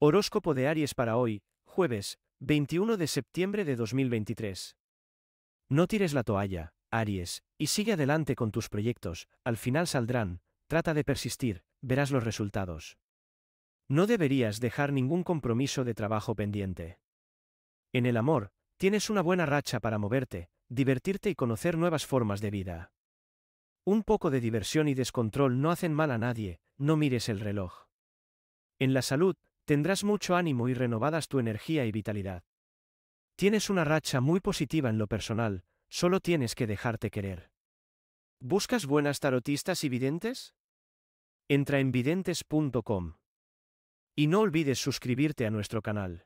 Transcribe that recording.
Horóscopo de Aries para hoy, jueves, 21 de septiembre de 2023. No tires la toalla, Aries, y sigue adelante con tus proyectos, al final saldrán, trata de persistir, verás los resultados. No deberías dejar ningún compromiso de trabajo pendiente. En el amor, tienes una buena racha para moverte, divertirte y conocer nuevas formas de vida. Un poco de diversión y descontrol no hacen mal a nadie, no mires el reloj. En la salud, Tendrás mucho ánimo y renovadas tu energía y vitalidad. Tienes una racha muy positiva en lo personal, solo tienes que dejarte querer. ¿Buscas buenas tarotistas y videntes? Entra en videntes.com. Y no olvides suscribirte a nuestro canal.